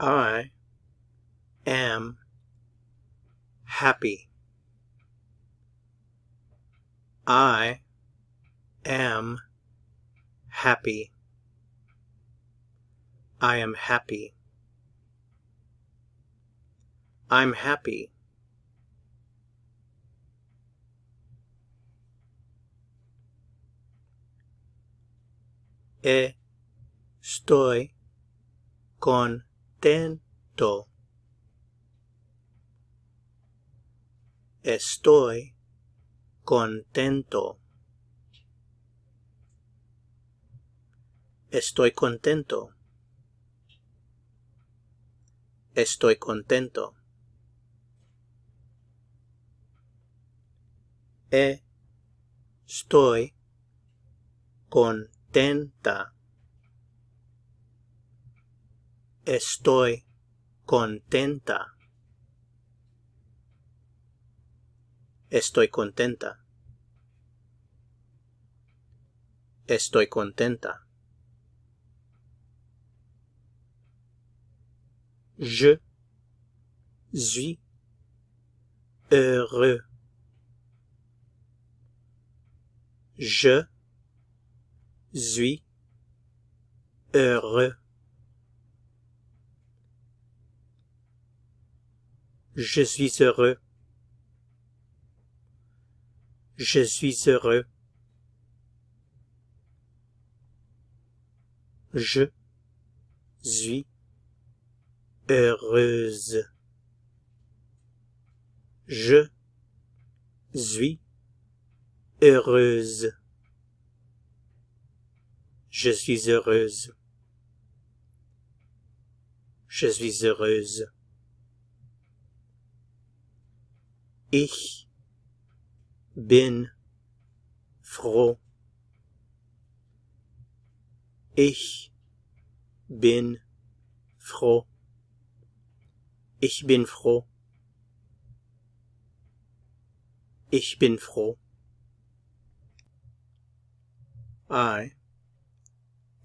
I am happy. I am happy. I am happy. I'm happy. Estoy con contento. Estoy contento. Estoy contento. Estoy contento. Estoy contenta. Estoy contenta. Estoy contenta. Estoy contenta. Je suis heureux. Je suis heureux. Je suis heureux. Je suis heureux. Je suis heureuse. Je suis heureuse. Je suis heureuse. Je suis heureuse. Ich bin froh. Ich bin froh. Ich bin froh. Ich bin froh. I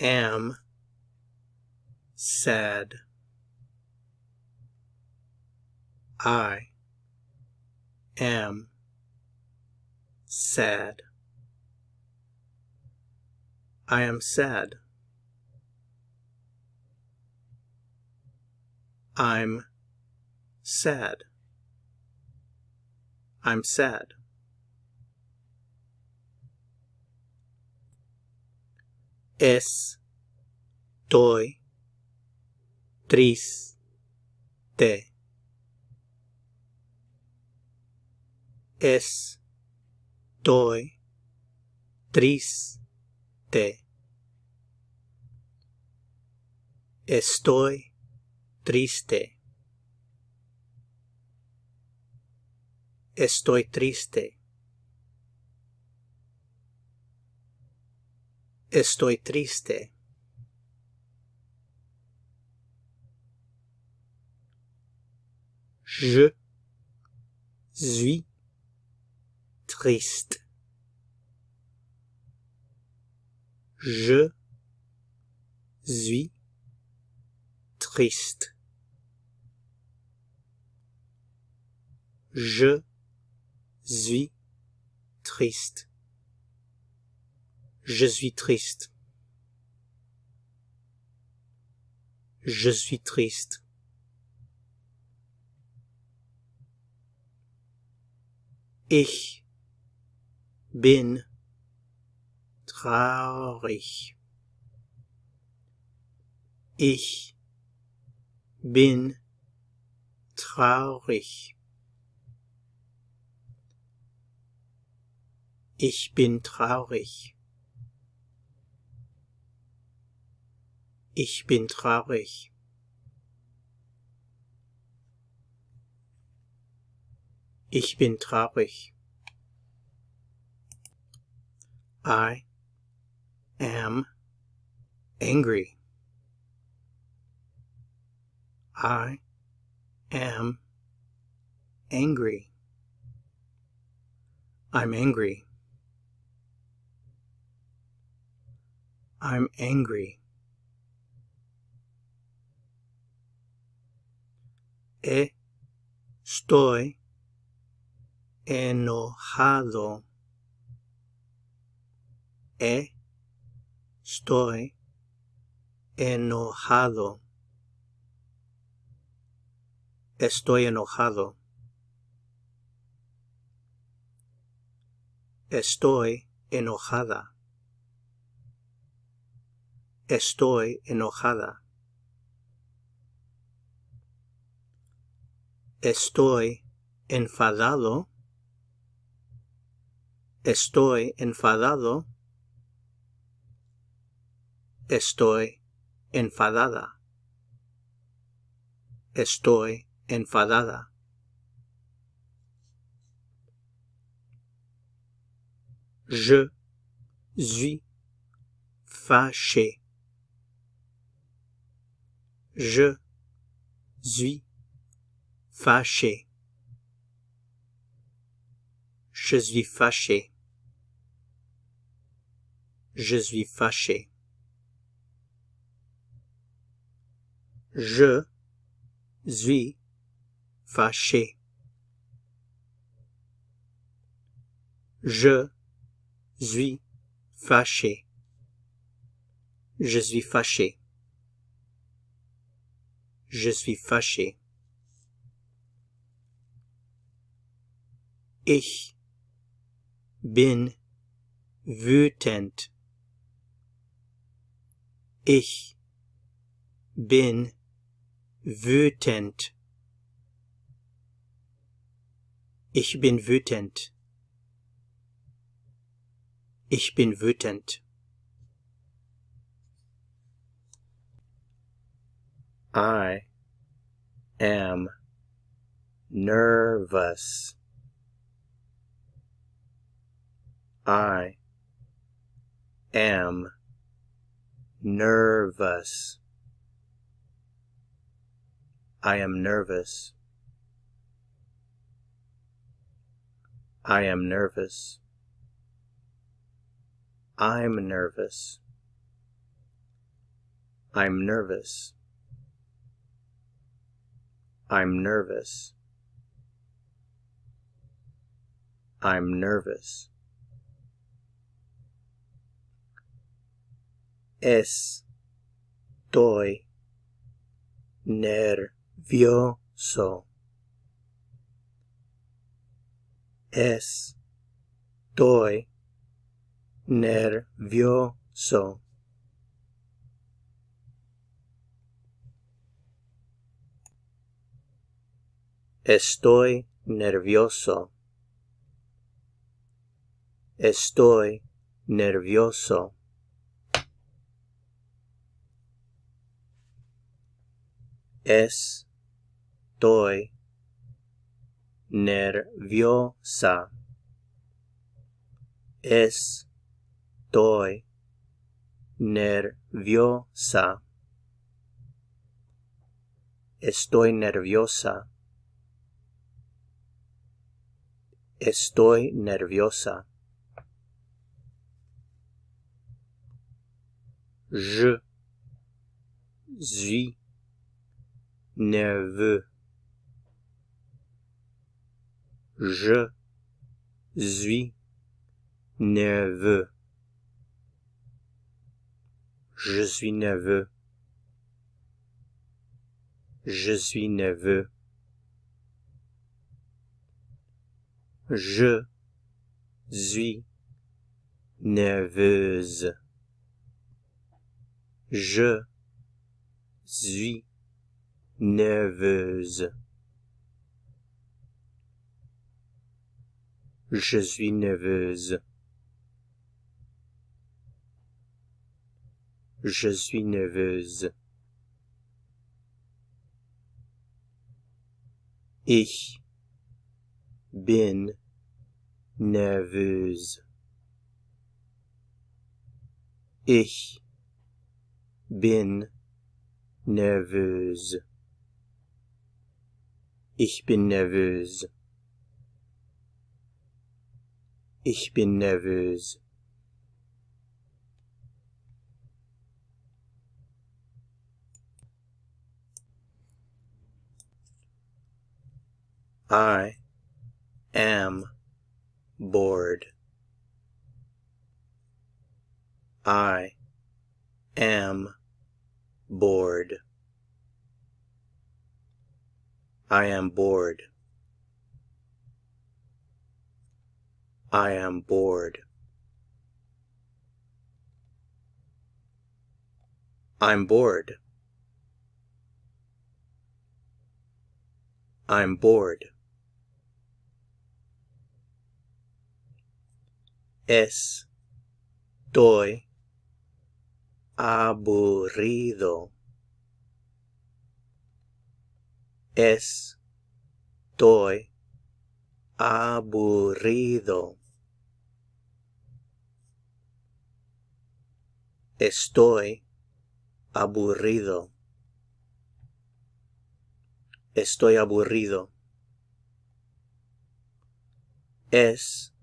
am sad. I am sad. I am sad. I'm sad. I'm sad. Tris. triste. estoy triste. Estoy triste. Estoy triste. Estoy triste. Je suis Je suis triste. Je suis triste. Je suis triste. Je suis triste. Ich bin traurig. Ich bin traurig. Ich bin traurig. Ich bin traurig. Ich bin traurig. I am angry. I am angry. I'm angry. I'm angry. Estoy enojado. Eh, estoy enojado. Estoy enojado. Estoy enojada. Estoy enojada. Estoy enfadado. Estoy enfadado. Estoy enfadada. Estoy enfadada. Je suis fâché. Je suis fâché. Je suis fâché. Je suis fâché. Je suis fâché. Je suis fâché. Je suis fâché. Je suis fâché. Ich bin wütend. Ich bin wütend. Ich bin wütend. Ich bin wütend. I am nervous. I am nervous. I am nervous. I am nervous. I'm nervous. I'm nervous. I'm nervous. I'm nervous. Estoy ner vioso. Estoy nervioso. Estoy nervioso. Estoy nervioso. Es Estoy nerviosa. Estoy nerviosa. Estoy nerviosa. Estoy nerviosa. Je suis nerveux. Je suis nerveux. Je suis nerveux. Je suis nerveux. Je suis nerveuse. Je suis nerveuse. Je suis nerveuse. Je suis nerveuse. Ich bin nerveuse Ich bin nerveuse Ich bin nerveuse. Ich bin nervös. I am bored. I am bored. I am bored. I am bored. I'm bored. I'm bored. Es estoy aburrido. Estoy aburrido. Estoy aburrido. Estoy aburrido. Es.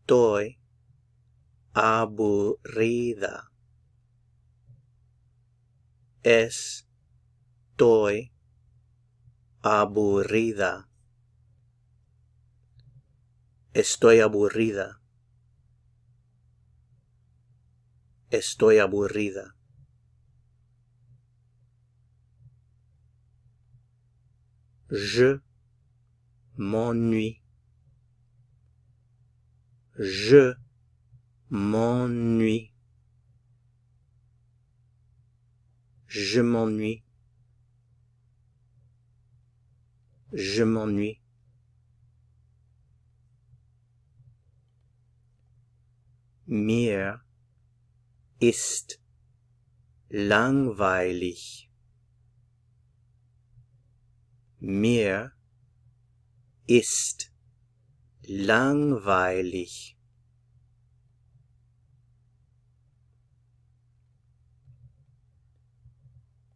Estoy aburrida. Es, Estoy aburrida. Estoy aburrida. Estoy Je m'ennuie. Je m'ennuie. Je m'ennuie. Je m'ennuie. Mire. ist langweilig. Mir ist langweilig.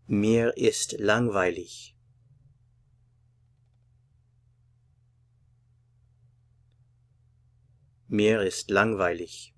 Mir ist langweilig. Mir ist langweilig.